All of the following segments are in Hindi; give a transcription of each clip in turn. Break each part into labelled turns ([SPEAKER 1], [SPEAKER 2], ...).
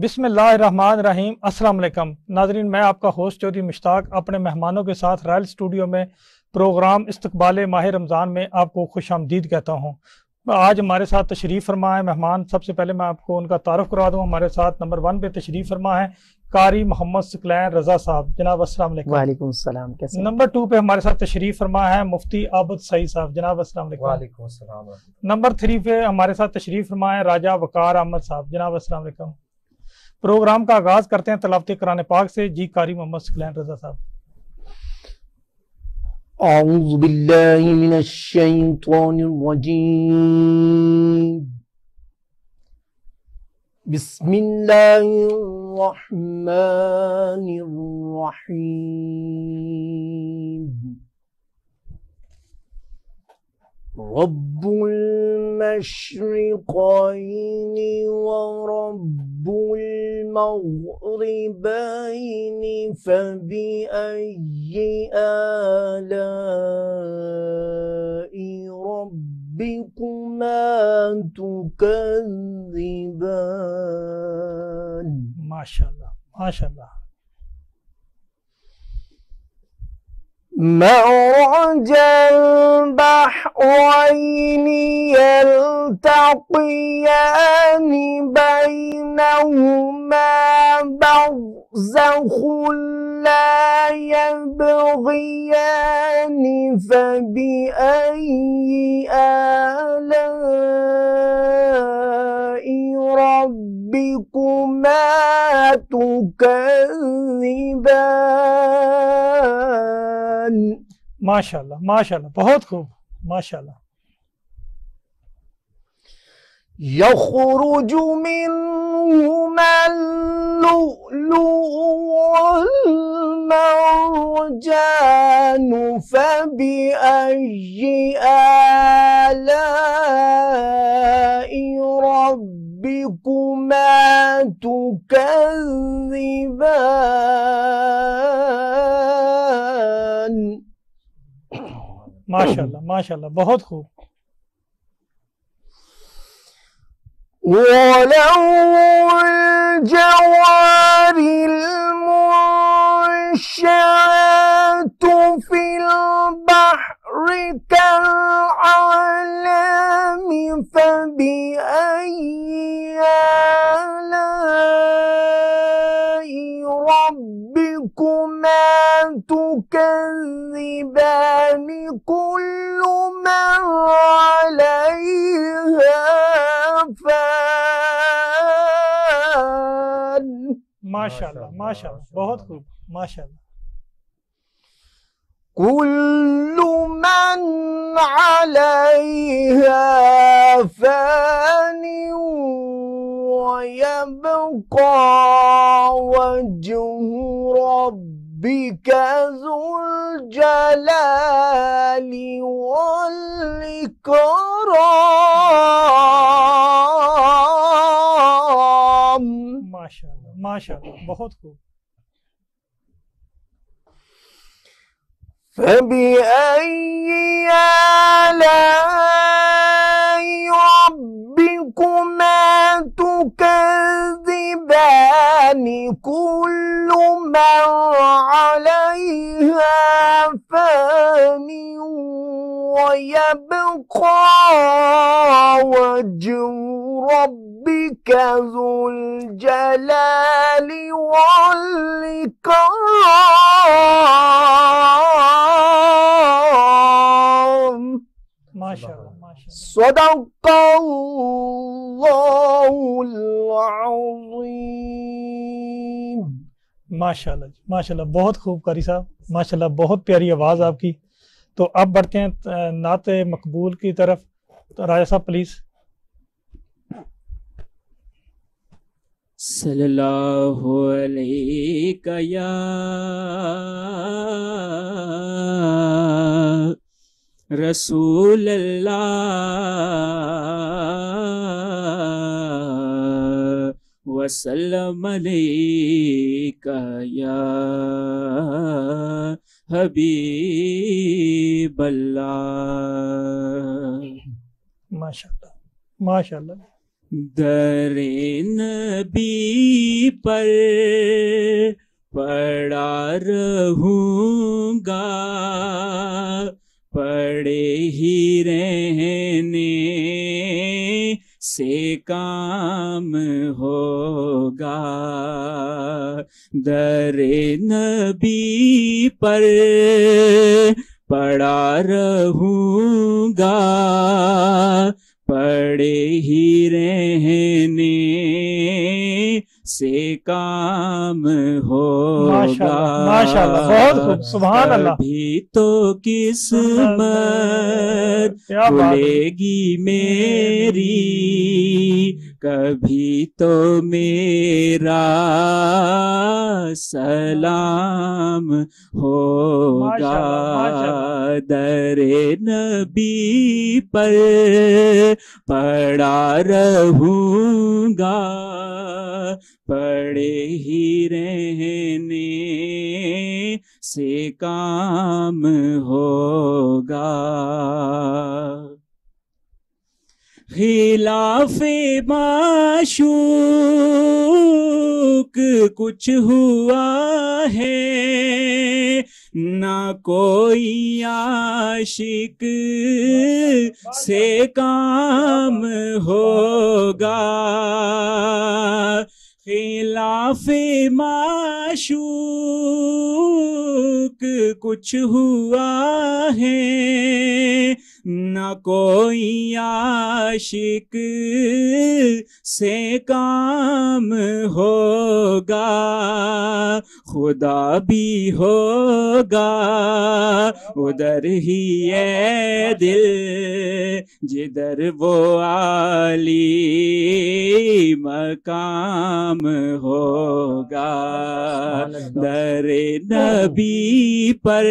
[SPEAKER 1] बिसमान रहीम वालेकुम नाजरीन मैं आपका होस्ट चौधरी मुश्ताक अपने मेहमानों के साथ रॉयल स्टूडियो में प्रोग्राम इस्तबाल माह रमज़ान में आपको खुश आमदीद कहता हूँ आज हमारे साथ तशरीफ़ फरमा है मेहमान सबसे पहले मैं आपको उनका तारफ़ करवा दूँ हमारे साथ नंबर वन पे तशरीफ़ फरमा है कारी मोहम्मद सकलैन रजा साहब जनाब अस्सलाम
[SPEAKER 2] वालेकुम सलाम
[SPEAKER 1] कैसे नंबर टू पे हमारे साथ तशरीफ फरमा है मुफ्ती आबद सही साहब जनाब अस्सलाम
[SPEAKER 3] वालेकुम
[SPEAKER 1] नंबर थ्री पे हमारे साथ तशरीफ फरमा है राजा वकार अहमद साहब जनाब अस्सलाम वालेकुम प्रोग्राम का आगाज करते हैं तलावती कराने पाक से जी कारी मोहम्मद सकलैन रजा साहब
[SPEAKER 4] أعوذ بالله من الشيطان الرجيم بسم الله الرحمن الرحيم رب المشرقين ورب المغربين فبأي آلاء ربكما تكذبان ما شاء الله ما شاء الله مرج البحرين يلتقيان بينهما برزخ لا يبغيان فبأي آلاء ربكما تكذبان
[SPEAKER 1] القرآن ما شاء الله ما شاء الله بہت خوب ما شاء الله
[SPEAKER 4] يخرج منهما اللؤلؤ والمرجان فبأي آلاء ربكما تكذبان ما الله شاء الله بہت خوب ولو الجوار المنشآت في البحر كالعلام فبأي آلاء ربكما تكذبان كل من عليها فان
[SPEAKER 1] ما شاء الله ما شاء الله بہت خوب ما شاء الله
[SPEAKER 4] كل من عليها فان ويبقى وجه رب ربك ذو الجلال والإكرام ما شاء الله ما شاء الله بہت خوب فبأي آلاء ربكما تكذبان الإنسان كل من عليها فان ويبقى وجه ربك ذو الجلال والإكرام ما شاء الله صدق الله العظيم
[SPEAKER 1] माशाल्लाह जी माशाल्लाह बहुत खूब करी साहब माशाल्लाह बहुत प्यारी आवाज़ आपकी तो अब बढ़ते हैं नात मकबूल की तरफ तो राजा साहब प्लीज़
[SPEAKER 3] सल्लल्लाहु अलैहि रसूल अल्लाह वसल्लम या हबीब माशाल्लाह
[SPEAKER 1] माशाल्लाह
[SPEAKER 3] दरे नबी पर पड़ा रहूँगा पड़े ही रहे से काम होगा दरे नबी पर पड़ा रहूंगा पड़े ही रहने से काम होगा बहुत खूब अल्लाह भी तो किस मेगी मेरी कभी तो मेरा सलाम होगा दरे नबी पर पड़ा रहूंगा पड़े ही रहने से काम होगा खिलाफे माशूक कुछ हुआ है ना कोई आशिक से काम होगा खिलाफे माशूक कुछ हुआ है न कोई आशिक से काम होगा खुदा भी होगा उधर ही है दिल जिधर वो आली मकाम होगा दर नबी पर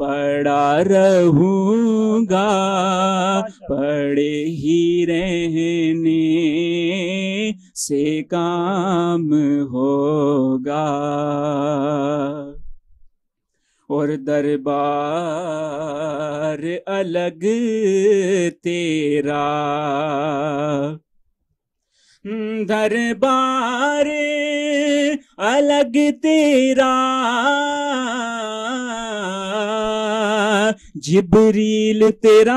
[SPEAKER 3] पड़ा रहूं होगा पड़े ही रहने से काम होगा और दरबार अलग तेरा हम्म, दरबार अलग तेरा जिबरील तेरा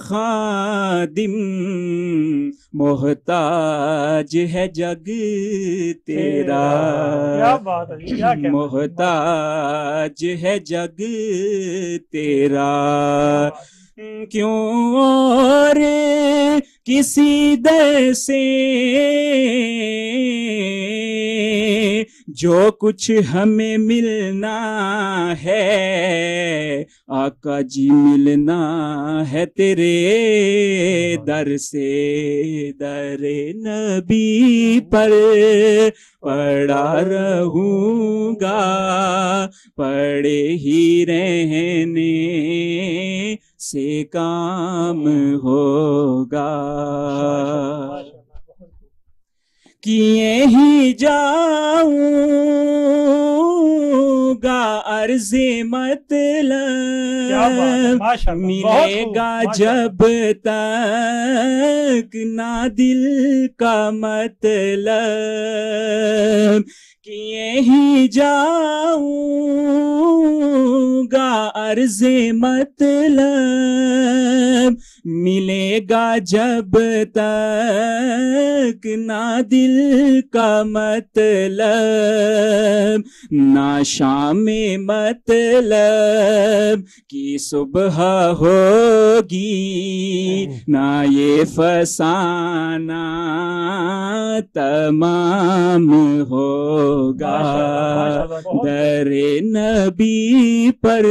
[SPEAKER 3] खादिम मोहताज है जग तेरा क्या बात है क्या मोहताज है जग तेरा क्यों रे किसी दैसे जो कुछ हमें मिलना है आक का जी मिलना है तेरे हाँ। दर से दर नबी पर पड़ा रहूंगा पड़े ही रहने से काम हाँ। होगा किए ही जाऊंगा अर्ज मतलब मिलेगा जब तक ना दिल का मतलब किए ही जाऊंगा अर्ज मतलब मिलेगा जब तक ना दिल दिल का मतलब ना शाम मतलब की सुबह होगी ना ये फसाना तमाम होगा दरे नबी पर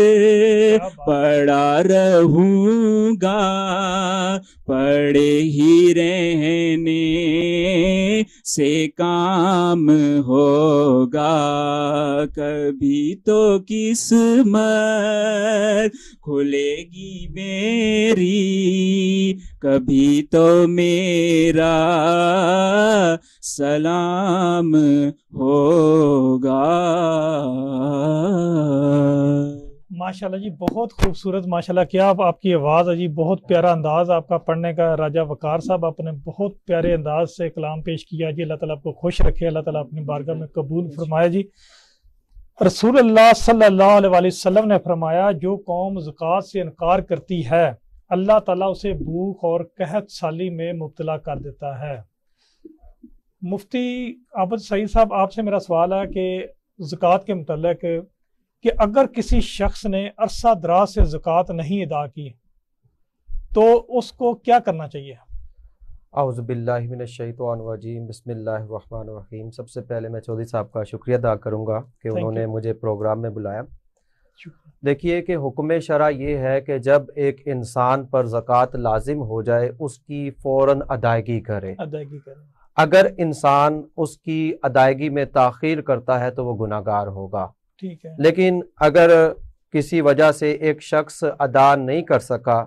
[SPEAKER 3] पड़ा रहूंगा पड़े ही रहने से काम होगा कभी तो किस्मत खुलेगी मेरी कभी तो मेरा सलाम होगा माशाल्लाह
[SPEAKER 1] जी बहुत खूबसूरत माशाल्लाह क्या आप, आपकी आवाज़ है जी बहुत प्यारा अंदाज़ आपका पढ़ने का राजा वकार साहब आपने बहुत प्यारे अंदाज से कलाम पेश किया जी अल्लाह ताला आपको खुश रखे अल्लाह ताला अपनी बारगाह में कबूल फरमाया जी रसूल अल्लाह सल्लल्लाहु अलैहि वसल्लम ने फरमाया जो कौम ज़क़़त से इनकार करती है अल्लाह ताला उसे भूख और कहत साली में मुबतला कर देता है मुफ्ती आबद सईद साहब आपसे मेरा सवाल है कि ज़क़़त के मुतल कि अगर किसी शख्स ने अरसा दराज से ज़क़़त नहीं अदा की तो उसको क्या करना चाहिए
[SPEAKER 2] आउज़बिल्लिमिनशैतवानवाजीम बसमीम सबसे पहले मैं चौधरी साहब का शुक्रिया अदा करूँगा कि उन्होंने मुझे प्रोग्राम में बुलाया देखिए कि हुक्म शरा ये है कि जब एक इंसान पर ज़क़़त लाजिम हो जाए उसकी फ़ौर अदायगी करे अदायगी करे अगर इंसान उसकी अदायगी में ताखीर करता है तो वह गुनागार होगा ठीक है लेकिन अगर किसी वजह से एक शख्स अदा नहीं कर सका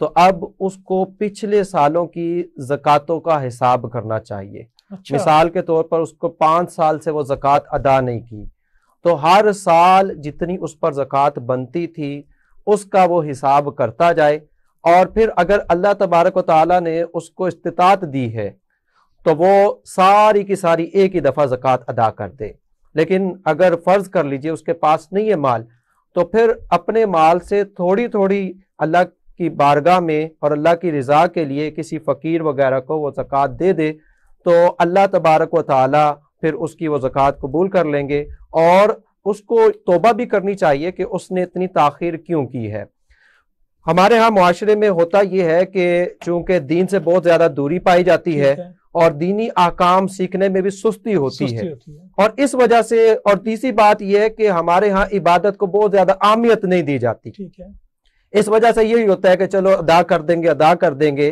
[SPEAKER 2] तो अब उसको पिछले सालों की जक़ातों का हिसाब करना चाहिए अच्छा। मिसाल के तौर पर उसको पाँच साल से वो जक़ात अदा नहीं की तो हर साल जितनी उस पर जक़ात बनती थी उसका वो हिसाब करता जाए और फिर अगर अल्लाह तबारक वाली ने उसको इस्तात दी है तो वो सारी की सारी एक ही दफ़ा जक़ात अदा कर दे लेकिन अगर फ़र्ज़ कर लीजिए उसके पास नहीं है माल तो फिर अपने माल से थोड़ी थोड़ी अल्लाह की बारगाह में और अल्लाह की रज़ा के लिए किसी फ़कीर वगैरह को वो जक़ात दे दे तो अल्लाह तबारक व ताली फिर उसकी वो जक़ात कबूल कर लेंगे और उसको तोबा भी करनी चाहिए कि उसने इतनी तखिर क्यों की है हमारे यहाँ माशरे में होता यह है कि चूंकि दीन से बहुत ज़्यादा दूरी पाई जाती है और दीनी आकाम सीखने में भी सुस्ती होती, सुस्ती है।, होती है और इस वजह से और तीसरी बात यह है कि हमारे यहाँ इबादत को बहुत ज्यादा अहमियत नहीं दी जाती ठीक है इस वजह से यही होता है कि चलो अदा कर देंगे अदा कर देंगे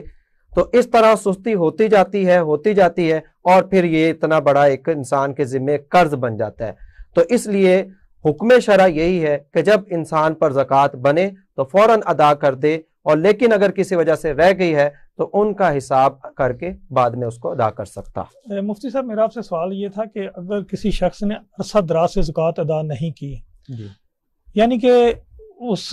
[SPEAKER 2] तो इस तरह सुस्ती होती जाती है होती जाती है और फिर ये इतना बड़ा एक इंसान के जिम्मे कर्ज बन जाता है तो इसलिए हुक्म शरा यही है कि जब इंसान पर जक़ात बने तो फौरन अदा कर दे और लेकिन अगर किसी वजह से रह गई है तो उनका हिसाब करके बाद में उसको अदा कर सकता
[SPEAKER 1] मुफ्ती साहब मेरा आपसे सवाल ये था कि अगर किसी शख्स ने अरसा दराज से जुकात अदा नहीं की यानी कि उस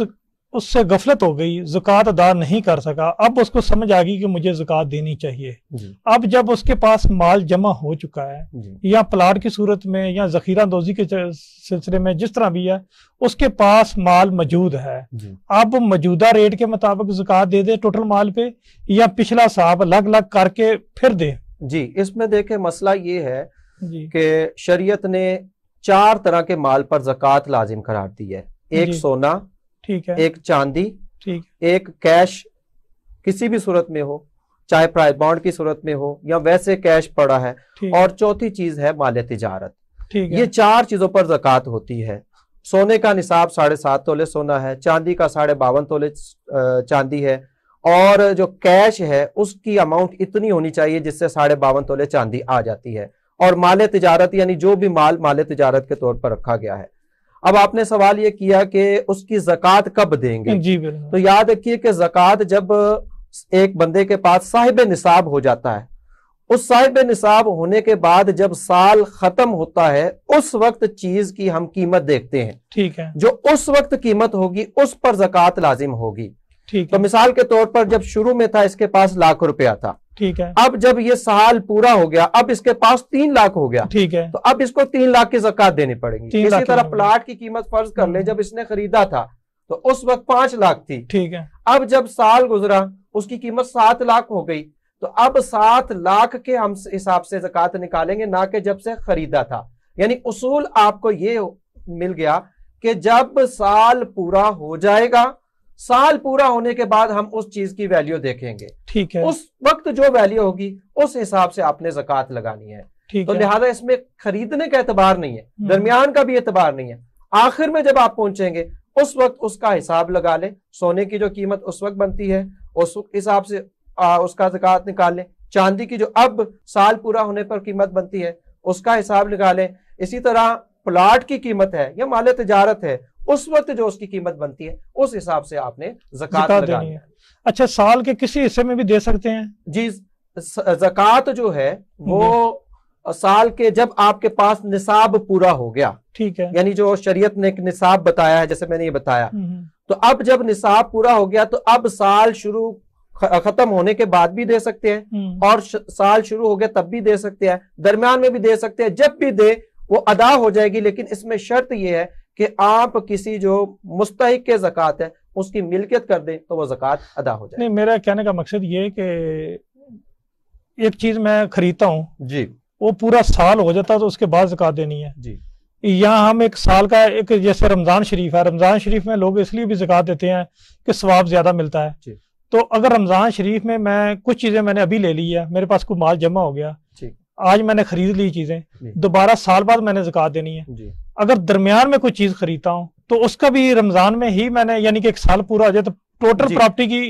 [SPEAKER 1] उससे गफलत हो गई जुकात अदा नहीं कर सका अब उसको समझ आ गई कि मुझे जुकात देनी चाहिए अब जब उसके पास माल जमा हो चुका है या प्लाट की सूरत में या ज़खीरा दोजी के सिलसिले में जिस तरह भी है उसके पास माल मौजूद है अब मौजूदा रेट के मुताबिक जुकात दे दे टोटल माल पे या पिछला साहब अलग अलग करके फिर दे जी इसमें देखे मसला ये है कि
[SPEAKER 2] शरीयत ने चार तरह के माल पर जक़ात लाजिम करार दी है एक सोना ठीक है एक चांदी ठीक एक कैश किसी भी सूरत में हो चाहे प्राइस बॉन्ड की सूरत में हो या वैसे कैश पड़ा है और चौथी चीज है माल तिजारत ठीक ये चार चीजों पर जक़ात होती है सोने का निसाब साढ़े सात तोले सोना है चांदी का साढ़े बावन तोले चांदी है और जो कैश है उसकी अमाउंट इतनी होनी चाहिए जिससे साढ़े बावन तोले चांदी आ जाती है और माल तजारत यानी जो भी माल माल तजारत के तौर पर रखा गया है अब आपने सवाल ये किया कि उसकी जक़ात कब देंगे जी तो याद रखिए कि जक़ात जब एक बंदे के पास साहिब निसाब हो जाता है उस साहिब निसाब होने के बाद जब साल खत्म होता है उस वक्त चीज की हम कीमत देखते हैं ठीक है जो उस वक्त कीमत होगी उस पर जक़ात लाजिम होगी तो मिसाल के तौर पर जब शुरू में था इसके पास लाख रुपया था ठीक है अब जब ये साल पूरा हो गया अब इसके पास तीन लाख हो गया ठीक है तो अब इसको तीन लाख की जक़ात देनी पड़ेगी इसी तरह प्लाट की कीमत फर्ज कर ले हम्म। जब इसने खरीदा था तो उस वक्त पांच लाख थी ठीक है अब जब साल गुजरा उसकी कीमत सात लाख हो गई तो अब सात लाख के हम हिसाब से जक़ात निकालेंगे ना कि जब से खरीदा था यानी उसूल आपको ये मिल गया कि जब साल पूरा हो जाएगा साल पूरा होने के बाद हम उस चीज की वैल्यू देखेंगे ठीक है उस वक्त जो वैल्यू होगी उस हिसाब से आपने जक़ात लगानी है ठीक तो लिहाजा इसमें खरीदने का एतबार नहीं है हम्म। दरमियान का भी एतबार नहीं है आखिर में जब आप पहुंचेंगे उस वक्त उसका हिसाब लगा ले सोने की जो कीमत उस वक्त बनती है उस हिसाब से आ, उसका जक़ात निकाल लें चांदी की जो अब साल पूरा होने पर कीमत बनती है उसका हिसाब निकालें इसी तरह प्लाट की कीमत है या माल तजारत है उस वक्त जो उसकी कीमत बनती है उस हिसाब से आपने जकत लगानी है
[SPEAKER 1] अच्छा साल के किसी हिस्से में भी दे सकते हैं
[SPEAKER 2] जी जकत जो है वो साल के जब आपके पास निसाब पूरा हो गया ठीक है यानी जो शरीयत ने एक निसाब बताया है जैसे मैंने ये बताया हम्म, हम्म। तो अब जब निसाब पूरा हो गया तो अब साल शुरू खत्म होने के बाद भी दे सकते हैं हम्म। और साल शुरू हो गया तब भी दे सकते हैं दरमियान में भी दे सकते हैं जब भी दे वो अदा हो जाएगी लेकिन इसमें शर्त यह है कि आप किसी जो मुस्तक के ज़क़़त है उसकी मिलकियत कर दें तो वह जक़ात अदा हो जाए
[SPEAKER 1] नहीं मेरा कहने का मकसद ये कि एक चीज़ मैं ख़रीदता हूँ जी वो पूरा साल हो जाता है तो उसके बाद जक़ात देनी है जी यहाँ हम एक साल का एक जैसे रमज़ान शरीफ है रमज़ान शरीफ में लोग इसलिए भी जक़ात देते हैं कि स्वाब ज़्यादा मिलता है तो अगर रमज़ान शरीफ में मैं कुछ चीज़ें मैंने अभी ले ली है मेरे पास कोई माल जमा हो गया आज मैंने खरीद ली चीजें दोबारा साल बाद मैंने जक़ात देनी है अगर दरमियान में कोई चीज खरीदता हूँ तो उसका भी रमजान में ही मैंने यानी कि एक साल पूरा हो जाए तो टोटल प्रॉपर्टी की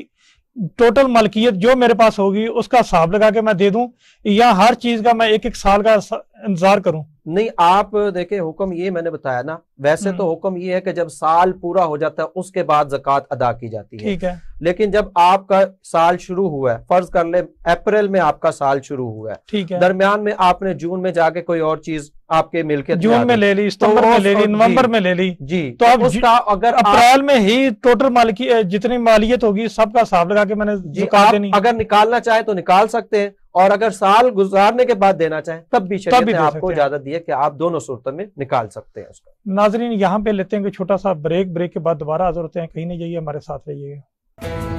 [SPEAKER 1] टोटल मलकियत जो मेरे पास होगी उसका हिसाब लगा के मैं दे दूं या हर चीज का मैं एक एक साल का इंतजार करूं नहीं
[SPEAKER 2] आप देखे हुक्म ये मैंने बताया ना वैसे तो हम्म। हुक्म ये है कि जब साल पूरा हो जाता है उसके बाद जक़ात अदा की जाती है ठीक है लेकिन जब आपका साल शुरू हुआ है फर्ज कर ले अप्रैल में आपका साल शुरू हुआ है ठीक है दरमियान में आपने जून में जाके कोई और चीज आपके
[SPEAKER 1] मिलके जून में ले ली तो सितंबर तो में ले ली नवंबर में ले ली जी तो अब तो उसका अगर अप्रैल में ही टोटल मालिकी जितनी मालियत होगी सबका हिसाब लगा के मैंने अगर निकालना चाहे तो
[SPEAKER 2] निकाल सकते हैं और अगर साल गुजारने के बाद देना चाहें तब भी तब भी आपको इजाजत दी है कि आप दोनों सूरतों में निकाल सकते हैं उसका
[SPEAKER 1] नाजरीन यहाँ पे लेते हैं कि छोटा सा ब्रेक ब्रेक के बाद दोबारा हाजिर होते हैं कहीं नहीं जाइए हमारे साथ रहिएगा